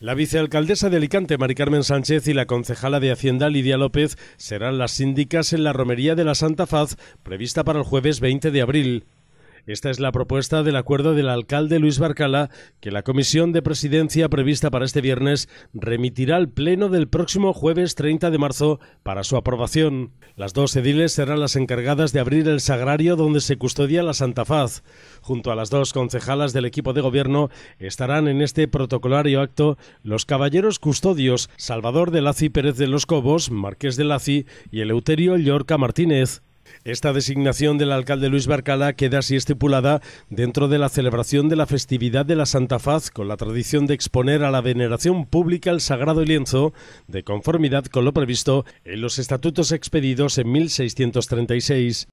La vicealcaldesa de Alicante, Mari Carmen Sánchez, y la concejala de Hacienda, Lidia López, serán las síndicas en la romería de la Santa Faz, prevista para el jueves 20 de abril. Esta es la propuesta del acuerdo del alcalde Luis Barcala, que la comisión de presidencia prevista para este viernes remitirá al Pleno del próximo jueves 30 de marzo para su aprobación. Las dos ediles serán las encargadas de abrir el sagrario donde se custodia la Santa Faz. Junto a las dos concejalas del equipo de gobierno estarán en este protocolario acto los caballeros custodios Salvador de Laci Pérez de los Cobos, Marqués de Laci y Eleuterio Llorca Martínez. Esta designación del alcalde Luis Barcala queda así estipulada dentro de la celebración de la festividad de la Santa Faz, con la tradición de exponer a la veneración pública el sagrado lienzo, de conformidad con lo previsto en los estatutos expedidos en 1636.